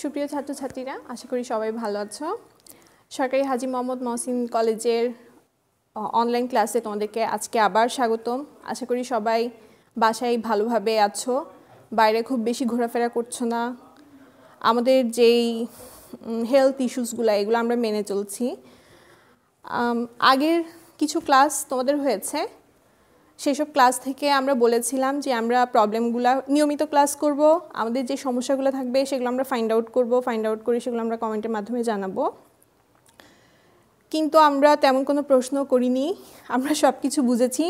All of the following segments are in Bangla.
সুপ্রিয় ছাত্রছাত্রীরা আশা করি সবাই ভালো আছো সরকারি হাজি মোহাম্মদ মহসিন কলেজের অনলাইন ক্লাসে তোমাদেরকে আজকে আবার স্বাগতম আশা করি সবাই বাসায় ভালোভাবে আছো বাইরে খুব বেশি ঘোরাফেরা করছো না আমাদের যেই হেলথ ইস্যুসগুলো এগুলো আমরা মেনে চলছি আগের কিছু ক্লাস তোমাদের হয়েছে সেসব ক্লাস থেকে আমরা বলেছিলাম যে আমরা প্রবলেমগুলো নিয়মিত ক্লাস করব আমাদের যে সমস্যাগুলো থাকবে সেগুলো আমরা ফাইন্ড আউট করব ফাইন্ড আউট করে সেগুলো আমরা কমেন্টের মাধ্যমে জানাবো কিন্তু আমরা তেমন কোনো প্রশ্ন করিনি আমরা সব কিছু বুঝেছি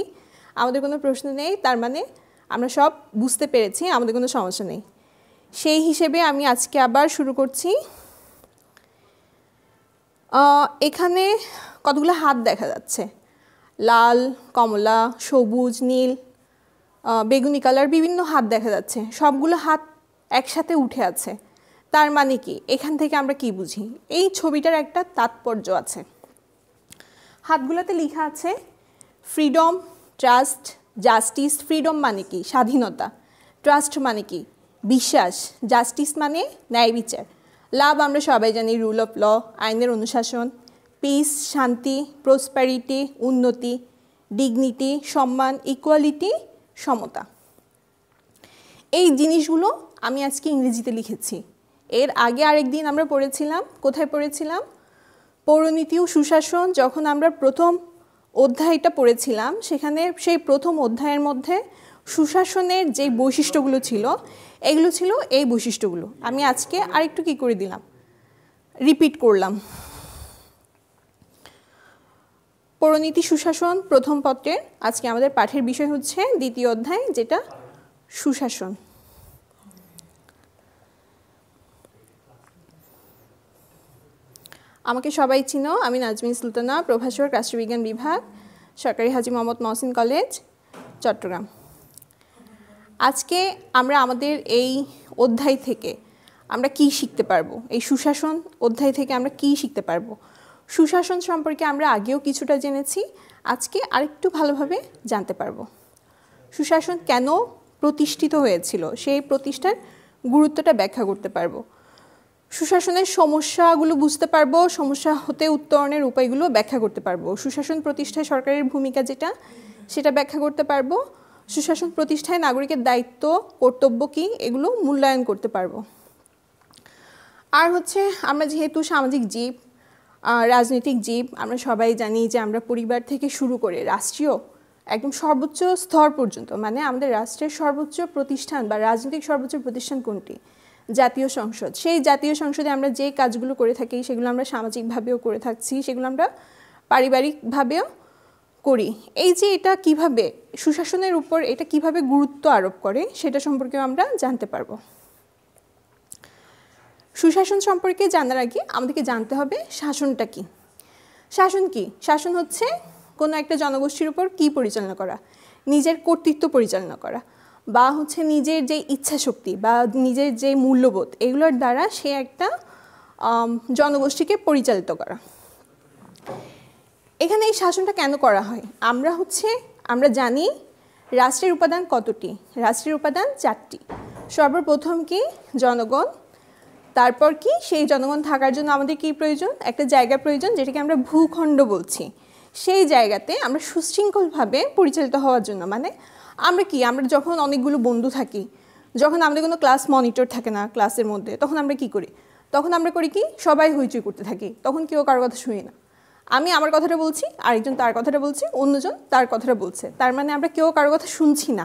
আমাদের কোনো প্রশ্ন নেই তার মানে আমরা সব বুঝতে পেরেছি আমাদের কোনো সমস্যা নেই সেই হিসেবে আমি আজকে আবার শুরু করছি এখানে কতগুলো হাত দেখা যাচ্ছে লাল কমলা সবুজ নীল বেগুনি কালার বিভিন্ন হাত দেখা যাচ্ছে সবগুলো হাত একসাথে উঠে আছে তার মানে কি এখান থেকে আমরা কি বুঝি এই ছবিটার একটা তাৎপর্য আছে হাতগুলোতে লেখা আছে ফ্রিডম ট্রাস্ট জাস্টিস ফ্রিডম মানে কি স্বাধীনতা ট্রাস্ট মানে কি বিশ্বাস জাস্টিস মানে ন্যায় বিচার লাভ আমরা সবাই জানি রুল অফ ল আইনের অনুশাসন পিস শান্তি প্রসপ্যারিটি উন্নতি ডিগনিটি সম্মান ইকুয়ালিটি সমতা এই জিনিসগুলো আমি আজকে ইংরেজিতে লিখেছি এর আগে আরেকদিন আমরা পড়েছিলাম কোথায় পড়েছিলাম পৌরনীতি ও সুশাসন যখন আমরা প্রথম অধ্যায়টা পড়েছিলাম সেখানে সেই প্রথম অধ্যায়ের মধ্যে সুশাসনের যে বৈশিষ্ট্যগুলো ছিল এগুলো ছিল এই বৈশিষ্ট্যগুলো আমি আজকে আরেকটু কি করে দিলাম রিপিট করলাম পরনীতি সুশাসন প্রথম পত্রের আজকে আমাদের পাঠের বিষয় হচ্ছে দ্বিতীয় অধ্যায় যেটা সুশাসন আমাকে সবাই চিনো আমি নাজমিন সুলতানা প্রভাষক রাষ্ট্রবিজ্ঞান বিভাগ সরকারি হাজি মোহাম্মদ মহসিন কলেজ চট্টগ্রাম আজকে আমরা আমাদের এই অধ্যায় থেকে আমরা কি শিখতে পারবো এই সুশাসন অধ্যায় থেকে আমরা কি শিখতে পারবো সুশাসন সম্পর্কে আমরা আগেও কিছুটা জেনেছি আজকে আরেকটু ভালোভাবে জানতে পারবো সুশাসন কেন প্রতিষ্ঠিত হয়েছিল সেই প্রতিষ্ঠার গুরুত্বটা ব্যাখ্যা করতে পারবো সুশাসনের সমস্যাগুলো বুঝতে পারবো সমস্যা হতে উত্তরণের উপায়গুলো ব্যাখ্যা করতে পারবো সুশাসন প্রতিষ্ঠায় সরকারের ভূমিকা যেটা সেটা ব্যাখ্যা করতে পারবো সুশাসন প্রতিষ্ঠায় নাগরিকের দায়িত্ব কর্তব্য কী এগুলো মূল্যায়ন করতে পারবো আর হচ্ছে আমরা যেহেতু সামাজিক জীব রাজনৈতিক জীব আমরা সবাই জানি যে আমরা পরিবার থেকে শুরু করে রাষ্ট্রীয় একদম সর্বোচ্চ স্তর পর্যন্ত মানে আমাদের রাষ্ট্রের সর্বোচ্চ প্রতিষ্ঠান বা রাজনৈতিক সর্বোচ্চ প্রতিষ্ঠান কোনটি জাতীয় সংসদ সেই জাতীয় সংসদে আমরা যে কাজগুলো করে থাকি সেগুলো আমরা সামাজিকভাবেও করে থাকছি সেগুলো আমরা পারিবারিকভাবেও করি এই যে এটা কিভাবে সুশাসনের উপর এটা কিভাবে গুরুত্ব আরোপ করে সেটা সম্পর্কেও আমরা জানতে পারবো সুশাসন সম্পর্কে জানার আগে আমাদেরকে জানতে হবে শাসনটা কি শাসন কি শাসন হচ্ছে কোনো একটা জনগোষ্ঠীর উপর কি পরিচালনা করা নিজের কর্তৃত্ব পরিচালনা করা বা হচ্ছে নিজের যে ইচ্ছা শক্তি বা নিজের যে মূল্যবোধ এগুলোর দ্বারা সে একটা জনগোষ্ঠীকে পরিচালিত করা এখানে এই শাসনটা কেন করা হয় আমরা হচ্ছে আমরা জানি রাষ্ট্রের উপাদান কতটি রাষ্ট্রের উপাদান চারটি সর্বপ্রথম কি জনগণ তারপর কি সেই জনগণ থাকার জন্য আমাদের কি প্রয়োজন একটা জায়গা প্রয়োজন যেটাকে আমরা ভূখণ্ড বলছি সেই জায়গাতে আমরা সুশৃঙ্খলভাবে পরিচালিত হওয়ার জন্য মানে আমরা কি আমরা যখন অনেকগুলো বন্ধু থাকি যখন আমাদের কোনো ক্লাস মনিটর থাকে না ক্লাসের মধ্যে তখন আমরা কি করি তখন আমরা করি কি সবাই হইচই করতে থাকি তখন কেউ কারোর কথা শুনি না আমি আমার কথাটা বলছি আরেকজন তার কথাটা বলছে অন্যজন তার কথাটা বলছে তার মানে আমরা কেউ কারোর কথা শুনছি না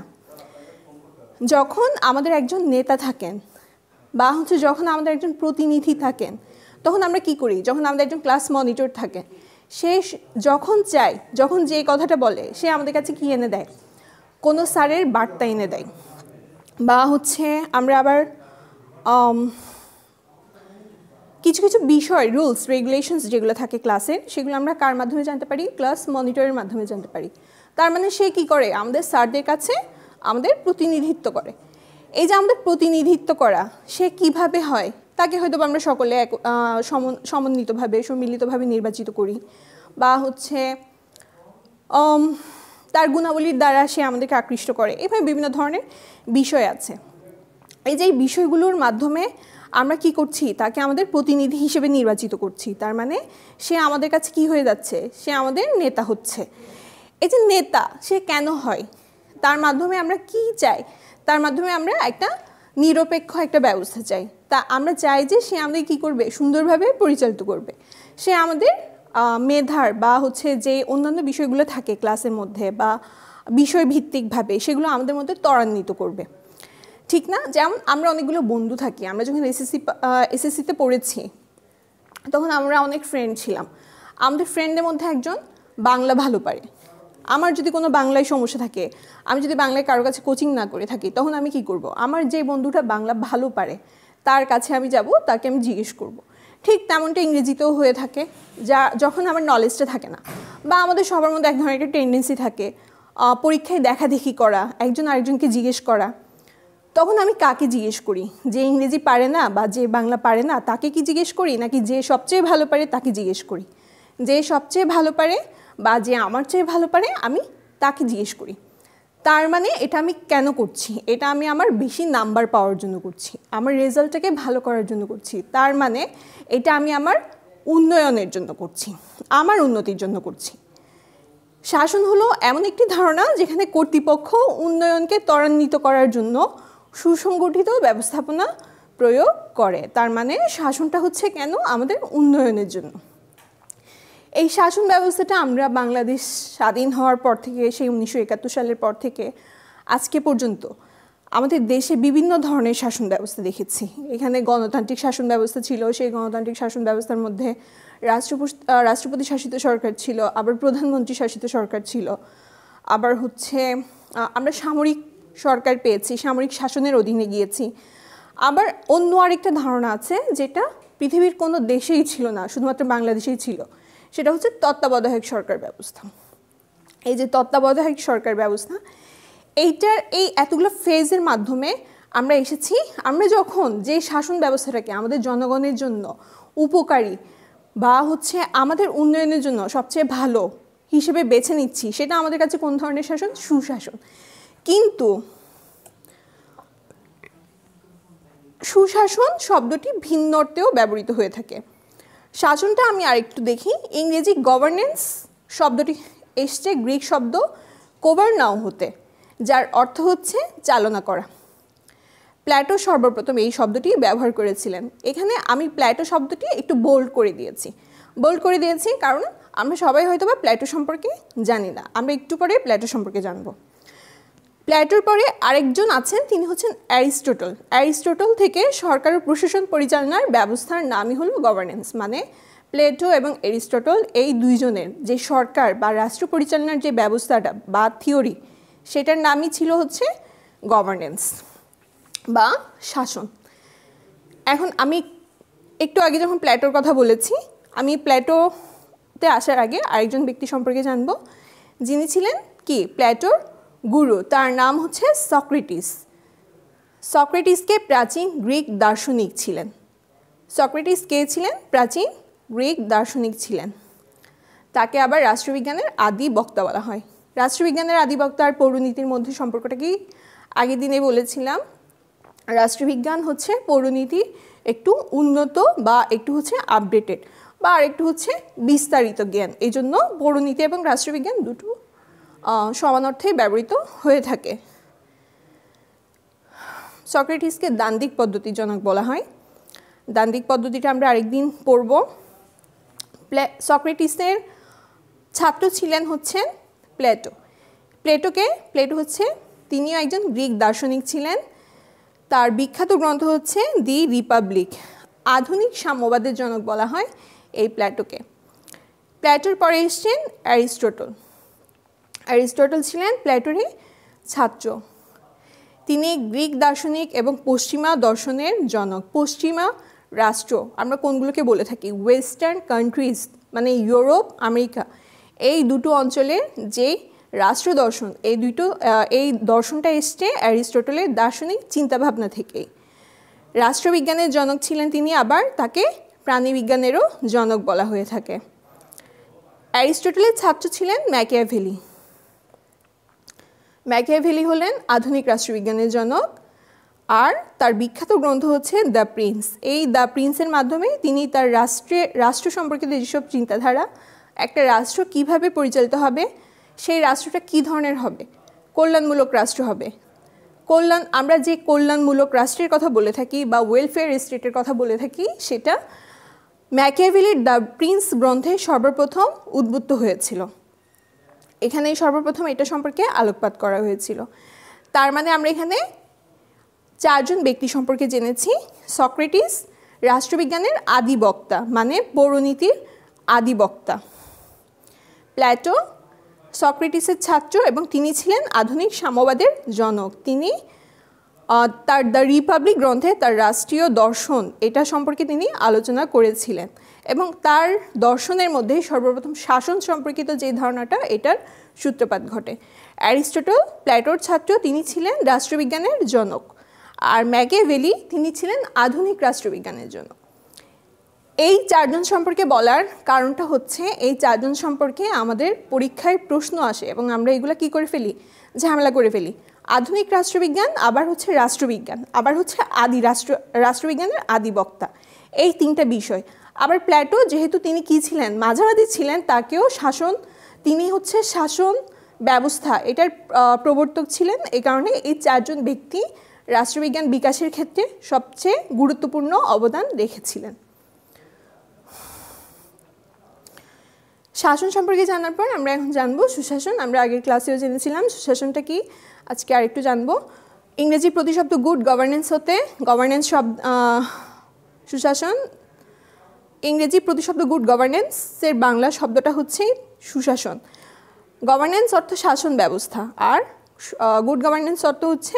যখন আমাদের একজন নেতা থাকেন বা হচ্ছে যখন আমাদের একজন প্রতিনিধি থাকেন তখন আমরা কি করি যখন আমাদের একজন ক্লাস মনিটর থাকে সে যখন চায় যখন যে কথাটা বলে সে আমাদের কাছে কি এনে দেয় কোনো স্যারের বার্তা এনে দেয় বা হচ্ছে আমরা আবার কিছু কিছু বিষয় রুলস রেগুলেশনস যেগুলো থাকে ক্লাসের সেগুলো আমরা কার মাধ্যমে জানতে পারি ক্লাস মনিটরের মাধ্যমে জানতে পারি তার মানে সে কি করে আমাদের স্যারদের কাছে আমাদের প্রতিনিধিত্ব করে এই যে আমাদের প্রতিনিধিত্ব করা সে কিভাবে হয় তাকে হয়তো আমরা সকলে এক সমন্বিতভাবে সম্মিলিতভাবে নির্বাচিত করি বা হচ্ছে তার গুণাবলীর দ্বারা সে আমাদেরকে আকৃষ্ট করে এভাবে বিভিন্ন ধরনের বিষয় আছে এই যে বিষয়গুলোর মাধ্যমে আমরা কি করছি তাকে আমাদের প্রতিনিধি হিসেবে নির্বাচিত করছি তার মানে সে আমাদের কাছে কি হয়ে যাচ্ছে সে আমাদের নেতা হচ্ছে এই যে নেতা সে কেন হয় তার মাধ্যমে আমরা কি চাই তার মাধ্যমে আমরা একটা নিরপেক্ষ একটা ব্যবস্থা চাই তা আমরা চাই যে সে আমাদের কি করবে সুন্দরভাবে পরিচালিত করবে সে আমাদের মেধার বা হচ্ছে যে অন্যান্য বিষয়গুলো থাকে ক্লাসের মধ্যে বা বিষয়ভিত্তিকভাবে সেগুলো আমাদের মধ্যে ত্বরান্বিত করবে ঠিক না যেমন আমরা অনেকগুলো বন্ধু থাকি আমরা যখন এসএসসি এসএসসিতে পড়েছি তখন আমরা অনেক ফ্রেন্ড ছিলাম আমাদের ফ্রেন্ডের মধ্যে একজন বাংলা ভালো পারে আমার যদি কোনো বাংলায় সমস্যা থাকে আমি যদি বাংলায় কারোর কাছে কোচিং না করে থাকি তখন আমি কি করব। আমার যে বন্ধুটা বাংলা ভালো পারে তার কাছে আমি যাব তাকে আমি জিজ্ঞেস করব। ঠিক তেমনটা ইংরেজিতেও হয়ে থাকে যা যখন আমার নলেজটা থাকে না বা আমাদের সবার মধ্যে এক ধরনের একটা টেন্ডেন্সি থাকে পরীক্ষায় দেখা দেখি করা একজন আরেকজনকে জিজ্ঞেস করা তখন আমি কাকে জিজ্ঞেস করি যে ইংরেজি পারে না বা যে বাংলা পারে না তাকে কি জিজ্ঞেস করি নাকি যে সবচেয়ে ভালো পারে তাকে জিজ্ঞেস করি যে সবচেয়ে ভালো পারে বা যে আমার চেয়ে ভালো পারে আমি তাকে জিজ্ঞেস করি তার মানে এটা আমি কেন করছি এটা আমি আমার বেশি নাম্বার পাওয়ার জন্য করছি আমার রেজাল্টটাকে ভালো করার জন্য করছি তার মানে এটা আমি আমার উন্নয়নের জন্য করছি আমার উন্নতির জন্য করছি শাসন হলো এমন একটি ধারণা যেখানে কর্তৃপক্ষ উন্নয়নকে ত্বরান্বিত করার জন্য সুসংগঠিত ব্যবস্থাপনা প্রয়োগ করে তার মানে শাসনটা হচ্ছে কেন আমাদের উন্নয়নের জন্য এই শাসন ব্যবস্থাটা আমরা বাংলাদেশ স্বাধীন হওয়ার পর থেকে সেই উনিশশো একাত্তর সালের পর থেকে আজকে পর্যন্ত আমাদের দেশে বিভিন্ন ধরনের শাসন ব্যবস্থা দেখেছি এখানে গণতান্ত্রিক শাসন ব্যবস্থা ছিল সেই গণতান্ত্রিক শাসন ব্যবস্থার মধ্যে রাষ্ট্রপতি রাষ্ট্রপতি শাসিত সরকার ছিল আবার প্রধানমন্ত্রী শাসিত সরকার ছিল আবার হচ্ছে আমরা সামরিক সরকার পেয়েছি সামরিক শাসনের অধীনে গিয়েছি আবার অন্য আরেকটা ধারণা আছে যেটা পৃথিবীর কোনো দেশেই ছিল না শুধুমাত্র বাংলাদেশেই ছিল সেটা হচ্ছে তত্ত্বাবধায়ক সরকার ব্যবস্থা এই যে তত্ত্বাবধায়ক সরকার ব্যবস্থা এইটার এই এতগুলো ফেজের মাধ্যমে আমরা এসেছি আমরা যখন যে শাসন ব্যবস্থাটাকে আমাদের জনগণের জন্য উপকারী বা হচ্ছে আমাদের উন্নয়নের জন্য সবচেয়ে ভালো হিসেবে বেছে নিচ্ছি সেটা আমাদের কাছে কোন ধরনের শাসন সুশাসন কিন্তু সুশাসন শব্দটি ভিন্ন অর্থেও ব্যবহৃত হয়ে থাকে শাসনটা আমি আরেকটু দেখি ইংরেজি গভর্নেন্স শব্দটি এসছে গ্রিক শব্দ কোভারনাও হতে যার অর্থ হচ্ছে চালনা করা প্ল্যাটো সর্বপ্রথম এই শব্দটি ব্যবহার করেছিলেন এখানে আমি প্ল্যাটো শব্দটি একটু বোল্ড করে দিয়েছি বোল্ড করে দিয়েছি কারণ আমরা সবাই হয়তো বা প্ল্যাটো সম্পর্কে জানি না আমরা একটু পরে প্ল্যাটো সম্পর্কে জানবো প্ল্যাটোর পরে আরেকজন আছেন তিনি হচ্ছেন অ্যারিস্টোটল অ্যারিস্টোটল থেকে সরকার প্রশাসন পরিচালনার ব্যবস্থার নামই হলো গভর্নেন্স মানে প্লেটো এবং অ্যারিস্টোটল এই দুইজনের যে সরকার বা রাষ্ট্র পরিচালনার যে ব্যবস্থাটা বা থিওরি সেটার নামই ছিল হচ্ছে গভর্নেন্স বা শাসন এখন আমি একটু আগে যখন প্ল্যাটোর কথা বলেছি আমি প্ল্যাটোতে আসার আগে আরেকজন ব্যক্তি সম্পর্কে জানব যিনি ছিলেন কি প্ল্যাটোর গুরু তার নাম হচ্ছে সক্রেটিস সক্রেটিসকে প্রাচীন গ্রিক দার্শনিক ছিলেন সক্রেটিস কে ছিলেন প্রাচীন গ্রিক দার্শনিক ছিলেন তাকে আবার রাষ্ট্রবিজ্ঞানের আদি বক্তা বলা হয় রাষ্ট্রবিজ্ঞানের আদি বক্তা আর পৌরনীতির মধ্যে সম্পর্কটা কি আগের দিনে বলেছিলাম রাষ্ট্রবিজ্ঞান হচ্ছে পৌরনীতি একটু উন্নত বা একটু হচ্ছে আপডেটেড বা আরেকটু হচ্ছে বিস্তারিত জ্ঞান এই জন্য পৌরনীতি এবং রাষ্ট্রবিজ্ঞান দুটো সমানার্থেই ব্যবহৃত হয়ে থাকে সক্রেটিসকে দান্দিক পদ্ধতির জনক বলা হয় দান্দিক পদ্ধতিটা আমরা আরেকদিন পড়ব সক্রেটিসের ছাত্র ছিলেন হচ্ছেন প্লেটো প্লেটোকে প্লেটো হচ্ছে তিনিও একজন গ্রিক দার্শনিক ছিলেন তার বিখ্যাত গ্রন্থ হচ্ছে দি রিপাবলিক আধুনিক সাম্যবাদের জনক বলা হয় এই প্ল্যাটোকে প্ল্যাটোর পরে এসছেন অ্যারিস্টোটল অ্যারিস্টটল ছিলেন প্ল্যাটোরই ছাত্র তিনি গ্রিক দার্শনিক এবং পশ্চিমা দর্শনের জনক পশ্চিমা রাষ্ট্র আমরা কোনগুলোকে বলে থাকি ওয়েস্টার্ন কান্ট্রিজ মানে ইউরোপ আমেরিকা এই দুটো অঞ্চলের যে রাষ্ট্র দর্শন এই দুটো এই দর্শনটা এসছে অ্যারিস্টটলের দার্শনিক চিন্তাভাবনা থেকেই রাষ্ট্রবিজ্ঞানের জনক ছিলেন তিনি আবার তাকে প্রাণীবিজ্ঞানেরও জনক বলা হয়ে থাকে অ্যারিস্টটলের ছাত্র ছিলেন ম্যাকিয়াভেলি ম্যাকিয়াভেলি হলেন আধুনিক রাষ্ট্রবিজ্ঞানের জনক আর তার বিখ্যাত গ্রন্থ হচ্ছে দ্য প্রিন্স এই দ্য প্রিন্সের মাধ্যমে তিনি তার রাষ্ট্রে রাষ্ট্র সম্পর্কিত যেসব চিন্তাধারা একটা রাষ্ট্র কিভাবে পরিচালিত হবে সেই রাষ্ট্রটা কি ধরনের হবে কল্যাণমূলক রাষ্ট্র হবে কল্যাণ আমরা যে কল্যাণমূলক রাষ্ট্রের কথা বলে থাকি বা ওয়েলফেয়ার স্টেটের কথা বলে থাকি সেটা ম্যাকিয়াভেলির দ্য প্রিন্স গ্রন্থে সর্বপ্রথম উদ্বুদ্ধ হয়েছিল এখানেই সর্বপ্রথম এটা সম্পর্কে আলোকপাত করা হয়েছিল তার মানে আমরা এখানে চারজন ব্যক্তি সম্পর্কে জেনেছি সক্রেটিস রাষ্ট্রবিজ্ঞানের আদি বক্তা মানে পৌরনীতির আদি বক্তা প্ল্যাটো সক্রেটিসের ছাত্র এবং তিনি ছিলেন আধুনিক সাম্যবাদের জনক তিনি তার দ্য রিপাবলিক গ্রন্থে তার রাষ্ট্রীয় দর্শন এটা সম্পর্কে তিনি আলোচনা করেছিলেন এবং তার দর্শনের মধ্যে সর্বপ্রথম শাসন সম্পর্কিত যে ধারণাটা এটার সূত্রপাত ঘটে অ্যারিস্টটল প্ল্যাটোর ছাত্র তিনি ছিলেন রাষ্ট্রবিজ্ঞানের জনক আর ম্যাগে ভেলি তিনি ছিলেন আধুনিক রাষ্ট্রবিজ্ঞানের জনক এই চারজন সম্পর্কে বলার কারণটা হচ্ছে এই চারজন সম্পর্কে আমাদের পরীক্ষায় প্রশ্ন আসে এবং আমরা এগুলো কি করে ফেলি ঝামেলা করে ফেলি আধুনিক রাষ্ট্রবিজ্ঞান আবার হচ্ছে রাষ্ট্রবিজ্ঞান আবার হচ্ছে আদি রাষ্ট্র রাষ্ট্রবিজ্ঞানের আদি বক্তা এই তিনটা বিষয় আবার প্ল্যাটো যেহেতু তিনি কি ছিলেন মাঝামাঝি ছিলেন তাকেও শাসন তিনি হচ্ছে শাসন ব্যবস্থা এটার প্রবর্তক ছিলেন এ কারণে এই চারজন ব্যক্তি রাষ্ট্রবিজ্ঞান বিকাশের ক্ষেত্রে সবচেয়ে গুরুত্বপূর্ণ অবদান রেখেছিলেন শাসন সম্পর্কে জানার পর আমরা এখন জানবো সুশাসন আমরা আগের ক্লাসেও জেনেছিলাম সুশাসনটা কি আজকে আরেকটু জানবো ইংরেজি প্রতিশব্দ গুড গভর্নেন্স হতে গভর্নেন্স শব্দ সুশাসন ইংরেজি প্রতিশব্দ গুড গভর্নেন্সের বাংলা শব্দটা হচ্ছে সুশাসন গভর্নেন্স অর্থ শাসন ব্যবস্থা আর গুড গভর্নেন্স অর্থ হচ্ছে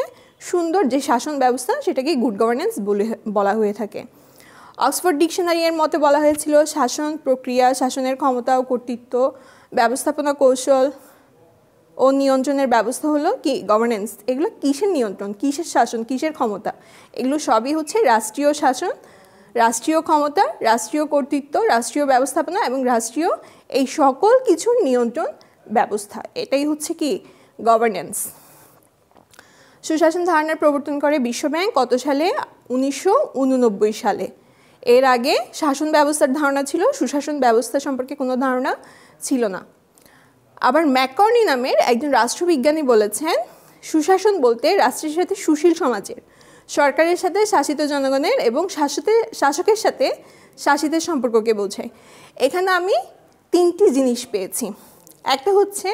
সুন্দর যে শাসন ব্যবস্থা সেটাকে গুড গভর্নেন্স বলে বলা হয়ে থাকে অক্সফোর্ড ডিকশনারি এর মতে বলা হয়েছিল শাসন প্রক্রিয়া শাসনের ক্ষমতা ও কর্তৃত্ব ব্যবস্থাপনা কৌশল ও নিয়ন্ত্রণের ব্যবস্থা হলো কি গভর্নেন্স এগুলো কিসের নিয়ন্ত্রণ কিসের শাসন কিসের ক্ষমতা এগুলো সবই হচ্ছে রাষ্ট্রীয় শাসন রাষ্ট্রীয় ক্ষমতা রাষ্ট্রীয় কর্তৃত্ব রাষ্ট্রীয় ব্যবস্থাপনা এবং রাষ্ট্রীয় এই সকল কিছুর নিয়ন্ত্রণ ব্যবস্থা এটাই হচ্ছে কি গভর্নেন্স সুশাসন ধারণার প্রবর্তন করে বিশ্বব্যাংক কত সালে উনিশশো সালে এর আগে শাসন ব্যবস্থার ধারণা ছিল সুশাসন ব্যবস্থা সম্পর্কে কোনো ধারণা ছিল না আবার ম্যাকর্নি নামের একজন রাষ্ট্রবিজ্ঞানী বলেছেন সুশাসন বলতে রাষ্ট্রের সাথে সুশীল সমাজের সরকারের সাথে শাসিত জনগণের এবং শাসিতের শাসকের সাথে শাসিতের সম্পর্ককে বোঝায় এখানে আমি তিনটি জিনিস পেয়েছি একটা হচ্ছে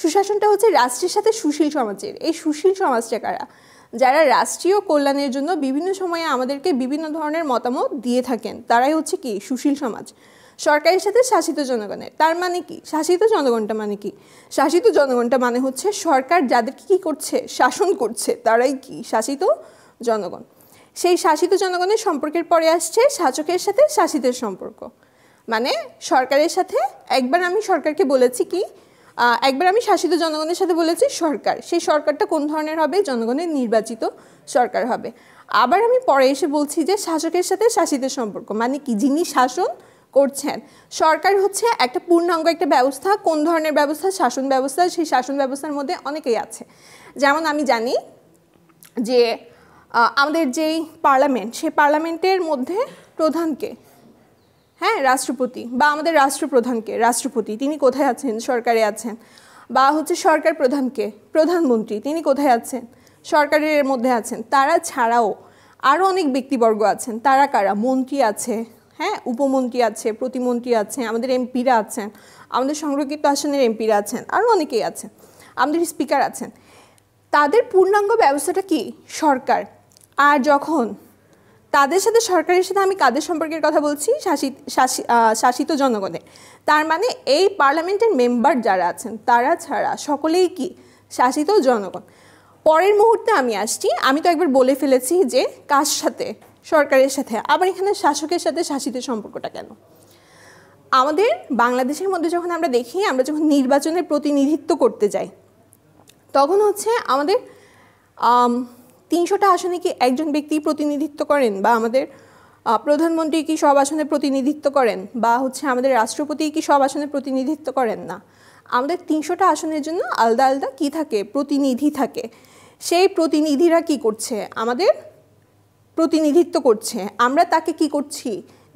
সুশাসনটা হচ্ছে রাষ্ট্রের সাথে সুশীল সমাজের এই সুশীল সমাজটা কারা যারা রাষ্ট্রীয় কল্যাণের জন্য বিভিন্ন সময়ে আমাদেরকে বিভিন্ন ধরনের মতামত দিয়ে থাকেন তারাই হচ্ছে কি সুশীল সমাজ সরকারের সাথে শাসিত জনগণের তার মানে কি শাসিত জনগণটা মানে কি শাসিত জনগণটা মানে হচ্ছে সরকার যাদেরকে কি করছে শাসন করছে তারাই কি শাসিত জনগণ সেই শাসিত জনগণের সম্পর্কের পরে আসছে শাসকের সাথে শাসিতের সম্পর্ক মানে সরকারের সাথে একবার আমি সরকারকে বলেছি কি একবার আমি শাসিত জনগণের সাথে বলেছি সরকার সেই সরকারটা কোন ধরনের হবে জনগণের নির্বাচিত সরকার হবে আবার আমি পরে এসে বলছি যে শাসকের সাথে শাসিতের সম্পর্ক মানে কি যিনি শাসন করছেন সরকার হচ্ছে একটা পূর্ণাঙ্গ একটা ব্যবস্থা কোন ধরনের ব্যবস্থা শাসন ব্যবস্থা সেই শাসন ব্যবস্থার মধ্যে অনেকেই আছে যেমন আমি জানি যে আমাদের যেই পার্লামেন্ট সেই পার্লামেন্টের মধ্যে প্রধানকে হ্যাঁ রাষ্ট্রপতি বা আমাদের রাষ্ট্রপ্রধানকে রাষ্ট্রপতি তিনি কোথায় আছেন সরকারে আছেন বা হচ্ছে সরকার প্রধানকে প্রধানমন্ত্রী তিনি কোথায় আছেন সরকারের মধ্যে আছেন তারা ছাড়াও আরও অনেক ব্যক্তিবর্গ আছেন তারা কারা মন্ত্রী আছে হ্যাঁ উপমন্ত্রী আছে প্রতিমন্ত্রী আছে আমাদের এমপিরা আছেন আমাদের সংরক্ষিত আসনের এমপিরা আছেন আরও অনেকেই আছেন আমাদের স্পিকার আছেন তাদের পূর্ণাঙ্গ ব্যবস্থাটা কি সরকার আর যখন তাদের সাথে সরকারের সাথে আমি কাদের সম্পর্কের কথা বলছি শাসিত শাসিত জনগণের তার মানে এই পার্লামেন্টের মেম্বার যারা আছেন তারা ছাড়া সকলেই কি শাসিত জনগণ পরের মুহূর্তে আমি আসছি আমি তো একবার বলে ফেলেছি যে কার সাথে সরকারের সাথে আবার এখানে শাসকের সাথে শাসিত সম্পর্কটা কেন আমাদের বাংলাদেশের মধ্যে যখন আমরা দেখি আমরা যখন নির্বাচনের প্রতিনিধিত্ব করতে যাই তখন হচ্ছে আমাদের তিনশোটা আসনে কি একজন ব্যক্তি প্রতিনিধিত্ব করেন বা আমাদের প্রধানমন্ত্রী কি সব আসনে প্রতিনিধিত্ব করেন বা হচ্ছে আমাদের রাষ্ট্রপতি কি সব আসনে প্রতিনিধিত্ব করেন না আমাদের তিনশোটা আসনের জন্য আলাদা আলাদা কি থাকে প্রতিনিধি থাকে সেই প্রতিনিধিরা কি করছে আমাদের প্রতিনিধিত্ব করছে আমরা তাকে কি করছি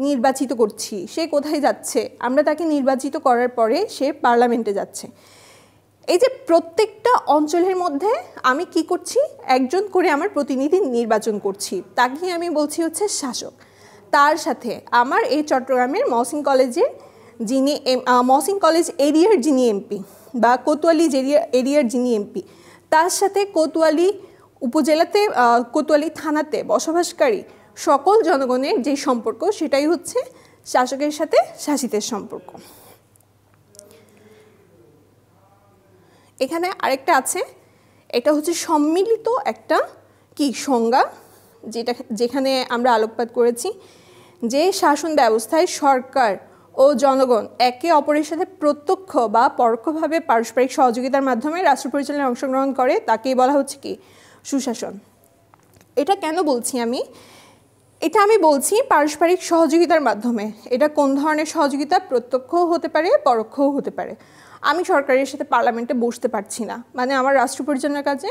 নির্বাচিত করছি সে কোথায় যাচ্ছে আমরা তাকে নির্বাচিত করার পরে সে পার্লামেন্টে যাচ্ছে এই যে প্রত্যেকটা অঞ্চলের মধ্যে আমি কি করছি একজন করে আমার প্রতিনিধি নির্বাচন করছি তাকে আমি বলছি হচ্ছে শাসক তার সাথে আমার এই চট্টগ্রামের মহসিন কলেজের যিনি মহসিন কলেজ এরিয়ার যিনি এমপি বা কোতোয়ালি এরিয়া এরিয়ার যিনি এমপি তার সাথে কোতোয়ালি উপজেলাতে কোতোয়ালি থানাতে বসবাসকারী সকল জনগণের যে সম্পর্ক সেটাই হচ্ছে শাসকের সাথে শাসিতের সম্পর্ক এখানে আরেকটা আছে এটা হচ্ছে সম্মিলিত একটা কি সংজ্ঞা যেটা যেখানে আমরা আলোকপাত করেছি যে শাসন ব্যবস্থায় সরকার ও জনগণ একে অপরের সাথে প্রত্যক্ষ বা পরোক্ষভাবে পারস্পরিক সহযোগিতার মাধ্যমে রাষ্ট্র পরিচালনায় অংশগ্রহণ করে তাকেই বলা হচ্ছে কি সুশাসন এটা কেন বলছি আমি এটা আমি বলছি পারস্পরিক সহযোগিতার মাধ্যমে এটা কোন ধরনের সহযোগিতা প্রত্যক্ষ হতে পারে পরোক্ষও হতে পারে আমি সরকারের সাথে পার্লামেন্টে বসতে পারছি না মানে আমার রাষ্ট্র পরিচালনার কাজে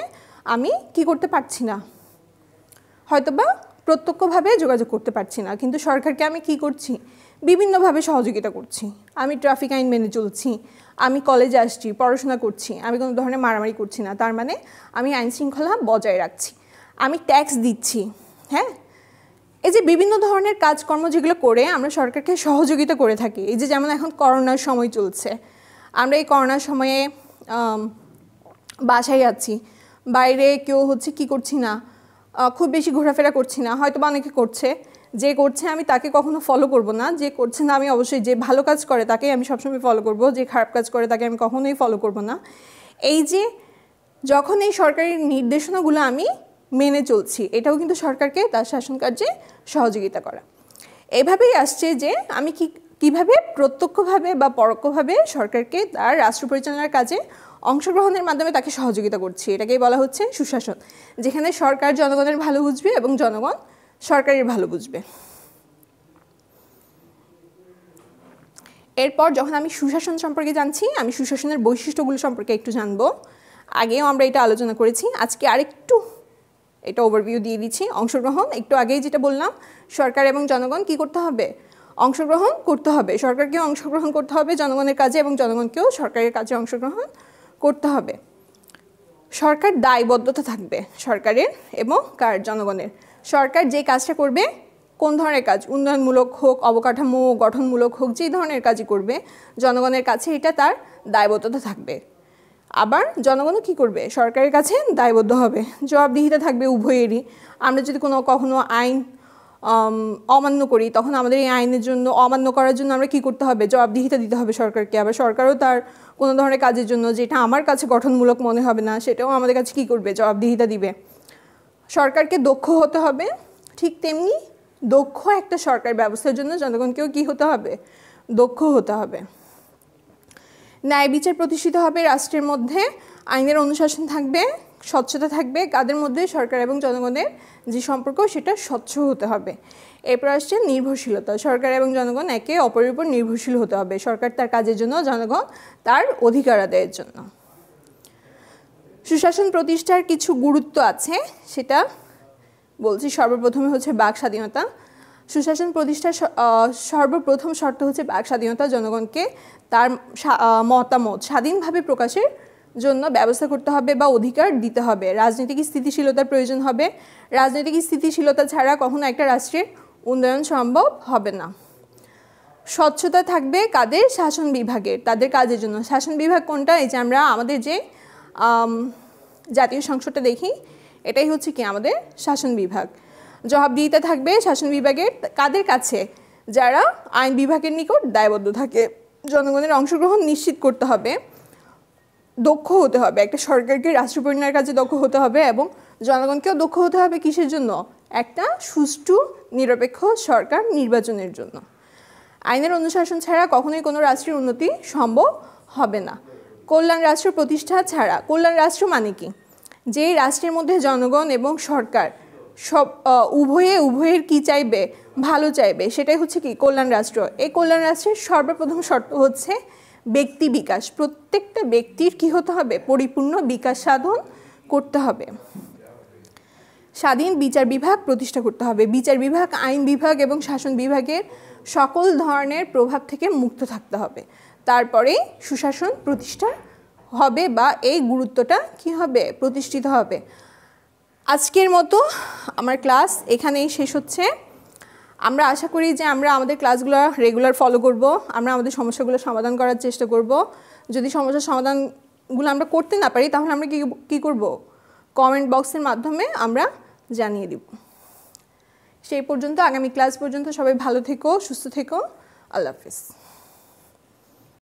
আমি কি করতে পারছি না হয়তোবা প্রত্যক্ষভাবে যোগাযোগ করতে পারছি না কিন্তু সরকারকে আমি কি করছি বিভিন্নভাবে সহযোগিতা করছি আমি ট্রাফিক আইন মেনে চলছি আমি কলেজে আসছি পড়াশোনা করছি আমি কোনো ধরনের মারামারি করছি না তার মানে আমি আইন শৃঙ্খলা বজায় রাখছি আমি ট্যাক্স দিচ্ছি হ্যাঁ এই যে বিভিন্ন ধরনের কাজকর্ম যেগুলো করে আমরা সরকারকে সহযোগিতা করে থাকি এই যে যেমন এখন করোনার সময় চলছে আমরা এই করোনার সময়ে বাসায় আছি বাইরে কেউ হচ্ছে কি করছি না খুব বেশি ঘোরাফেরা করছি না হয়তো বা অনেকে করছে যে করছে আমি তাকে কখনো ফলো করব না যে করছে না আমি অবশ্যই যে ভালো কাজ করে তাকে আমি সবসময় ফলো করব যে খারাপ কাজ করে তাকে আমি কখনোই ফলো করব না এই যে যখন এই সরকারি নির্দেশনাগুলো আমি মেনে চলছি এটাও কিন্তু সরকারকে তার শাসন কার্যে সহযোগিতা করা এভাবেই আসছে যে আমি কি কীভাবে প্রত্যক্ষভাবে বা পরোক্ষভাবে সরকারকে তার রাষ্ট্র পরিচালনার কাজে অংশগ্রহণের মাধ্যমে তাকে সহযোগিতা করছি এটাকেই বলা হচ্ছে সুশাসন যেখানে সরকার জনগণের ভালো বুঝবে এবং জনগণ সরকারের ভালো বুঝবে এরপর যখন আমি সুশাসন সম্পর্কে জানছি আমি সুশাসনের বৈশিষ্ট্যগুলো সম্পর্কে একটু জানবো আগেও আমরা এটা আলোচনা করেছি আজকে আরেকটু এটা ওভারভিউ দিয়ে দিচ্ছি অংশগ্রহণ একটু আগেই যেটা বললাম সরকার এবং জনগণ কি করতে হবে অংশগ্রহণ করতে হবে সরকারকেও অংশগ্রহণ করতে হবে জনগণের কাজে এবং জনগণকেও সরকারের কাজে অংশগ্রহণ করতে হবে সরকার দায়বদ্ধতা থাকবে সরকারের এবং কার জনগণের সরকার যে কাজটা করবে কোন ধরনের কাজ উন্নয়নমূলক হোক অবকাঠামো গঠনমূলক হোক যে ধরনের কাজই করবে জনগণের কাছে এটা তার দায়বদ্ধতা থাকবে আবার জনগণও কী করবে সরকারের কাছে দায়বদ্ধ হবে জবাবদিহিতা থাকবে উভয়েরই আমরা যদি কোনো কখনো আইন অমান্য করি তখন আমাদের এই আইনের জন্য অমান্য করার জন্য আমরা কি করতে হবে জবাবদিহিতা দিতে হবে সরকারকে আবার সরকারও তার কোনো ধরনের কাজের জন্য যেটা আমার কাছে গঠনমূলক মনে হবে না সেটাও আমাদের কাছে কি করবে জবাবদিহিতা দিবে সরকারকে দক্ষ হতে হবে ঠিক তেমনি দক্ষ একটা সরকার ব্যবস্থার জন্য জনগণকেও কি হতে হবে দক্ষ হতে হবে ন্যায় বিচার প্রতিষ্ঠিত হবে রাষ্ট্রের মধ্যে আইনের অনুশাসন থাকবে স্বচ্ছতা থাকবে কাদের মধ্যে সরকার এবং জনগণের যে সম্পর্ক সেটা স্বচ্ছ হতে হবে এরপর আসছে নির্ভরশীলতা সরকার এবং জনগণ একে অপরের উপর নির্ভরশীল হতে হবে সরকার তার কাজের জন্য জনগণ তার অধিকার আদায়ের জন্য সুশাসন প্রতিষ্ঠার কিছু গুরুত্ব আছে সেটা বলছি সর্বপ্রথমে হচ্ছে বাক স্বাধীনতা সুশাসন প্রতিষ্ঠার সর্বপ্রথম শর্ত হচ্ছে বাক স্বাধীনতা জনগণকে তার মতামত স্বাধীনভাবে প্রকাশের জন্য ব্যবস্থা করতে হবে বা অধিকার দিতে হবে রাজনৈতিক স্থিতিশীলতার প্রয়োজন হবে রাজনৈতিক স্থিতিশীলতা ছাড়া কখনো একটা রাষ্ট্রের উন্নয়ন সম্ভব হবে না স্বচ্ছতা থাকবে কাদের শাসন বিভাগের তাদের কাজের জন্য শাসন বিভাগ কোনটা এই যে আমরা আমাদের যে জাতীয় সংসদটা দেখি এটাই হচ্ছে কি আমাদের শাসন বিভাগ জবাব দিতে থাকবে শাসন বিভাগের কাদের কাছে যারা আইন বিভাগের নিকট দায়বদ্ধ থাকে জনগণের অংশগ্রহণ নিশ্চিত করতে হবে দক্ষ হতে হবে একটা সরকারকে রাষ্ট্র পরিণয়ের কাজে দক্ষ হতে হবে এবং জনগণকেও দক্ষ হতে হবে কিসের জন্য একটা সুষ্ঠু নিরপেক্ষ সরকার নির্বাচনের জন্য আইনের অনুশাসন ছাড়া কখনোই কোনো রাষ্ট্রের উন্নতি সম্ভব হবে না কল্যাণ রাষ্ট্র প্রতিষ্ঠা ছাড়া কল্যাণ রাষ্ট্র মানে কি যে রাষ্ট্রের মধ্যে জনগণ এবং সরকার সব উভয়ে উভয়ের কি চাইবে ভালো চাইবে সেটাই হচ্ছে কি কল্যাণ রাষ্ট্র এই কল্যাণ রাষ্ট্রের সর্বপ্রথম শর্ত হচ্ছে ব্যক্তি বিকাশ প্রত্যেকটা ব্যক্তির কি হতে হবে পরিপূর্ণ বিকাশ সাধন করতে হবে স্বাধীন বিচার বিভাগ প্রতিষ্ঠা করতে হবে বিচার বিভাগ আইন বিভাগ এবং শাসন বিভাগের সকল ধরনের প্রভাব থেকে মুক্ত থাকতে হবে তারপরে সুশাসন প্রতিষ্ঠা হবে বা এই গুরুত্বটা কি হবে প্রতিষ্ঠিত হবে আজকের মতো আমার ক্লাস এখানেই শেষ হচ্ছে আমরা আশা করি যে আমরা আমাদের ক্লাসগুলো রেগুলার ফলো করব আমরা আমাদের সমস্যাগুলো সমাধান করার চেষ্টা করব যদি সমস্যার সমাধানগুলো আমরা করতে না পারি তাহলে আমরা কী করবো কমেন্ট বক্সের মাধ্যমে আমরা জানিয়ে দিব সেই পর্যন্ত আগামী ক্লাস পর্যন্ত সবাই ভালো থেকো সুস্থ থেকো আল্লাহ হাফিজ